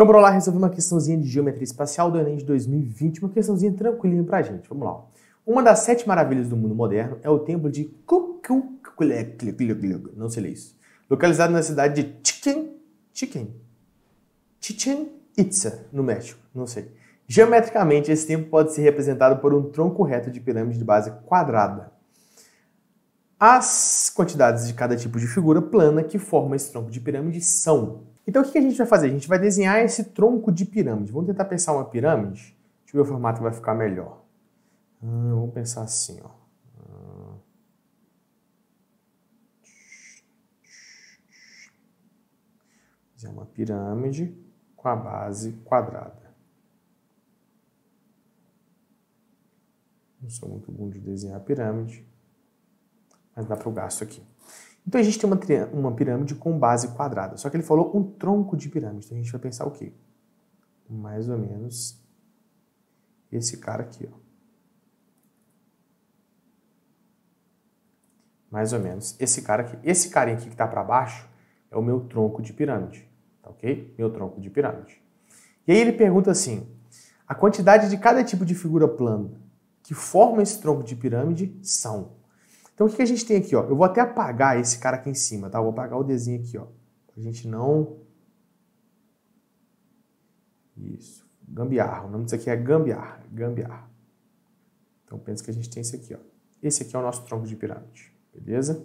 Então, bora lá resolver uma questãozinha de geometria espacial do Enem de 2020, uma questãozinha tranquilinha pra gente. Vamos lá. Uma das sete maravilhas do mundo moderno é o templo de Kukulkan, não sei ler isso, localizado na cidade Chichen, Itza, no México, não sei. Geometricamente, esse templo pode ser representado por um tronco reto de de base quadrada. As quantidades de cada tipo de figura plana que forma esse tronco de pirâmide são. Então o que a gente vai fazer? A gente vai desenhar esse tronco de pirâmide. Vamos tentar pensar uma pirâmide? Deixa eu ver o formato que vai ficar melhor. Hum, vamos pensar assim, ó. Fazer uma pirâmide com a base quadrada. Não sou muito bom de desenhar pirâmide mas dá para o gasto aqui. Então a gente tem uma, uma pirâmide com base quadrada, só que ele falou um tronco de pirâmide, então a gente vai pensar o quê? Mais ou menos esse cara aqui, ó. Mais ou menos esse cara aqui. Esse carinha aqui que está para baixo é o meu tronco de pirâmide, tá ok? Meu tronco de pirâmide. E aí ele pergunta assim, a quantidade de cada tipo de figura plana que forma esse tronco de pirâmide são então o que a gente tem aqui? Ó? Eu vou até apagar esse cara aqui em cima, tá? Eu vou apagar o desenho aqui, ó. A gente não... Isso. Gambiarra. O nome disso aqui é gambiarra. Gambiarra. Então pensa que a gente tem esse aqui, ó. Esse aqui é o nosso tronco de pirâmide, beleza?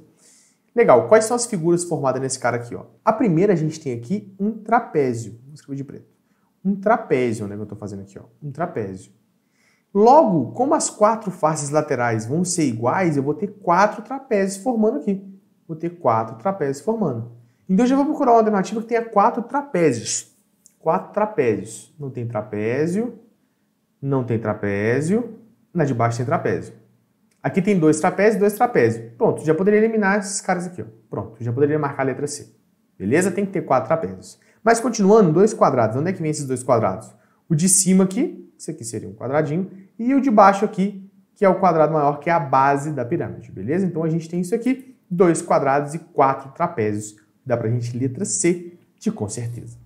Legal, quais são as figuras formadas nesse cara aqui? Ó? A primeira a gente tem aqui um trapézio, vou escrever de preto. Um trapézio, né, que eu estou fazendo aqui, ó. um trapézio. Logo, como as quatro faces laterais vão ser iguais, eu vou ter quatro trapézios formando aqui. Vou ter quatro trapézios formando. Então, eu já vou procurar uma alternativa que tenha quatro trapézios. Quatro trapézios. Não tem trapézio, não tem trapézio, na de baixo tem trapézio. Aqui tem dois trapézios, dois trapézios. Pronto, já poderia eliminar esses caras aqui. Ó. Pronto, já poderia marcar a letra C. Beleza? Tem que ter quatro trapézios. Mas continuando, dois quadrados. Onde é que vem esses dois quadrados? O de cima aqui isso aqui seria um quadradinho, e o de baixo aqui, que é o quadrado maior, que é a base da pirâmide, beleza? Então a gente tem isso aqui, dois quadrados e quatro trapézios. Dá para a gente letra C de com certeza.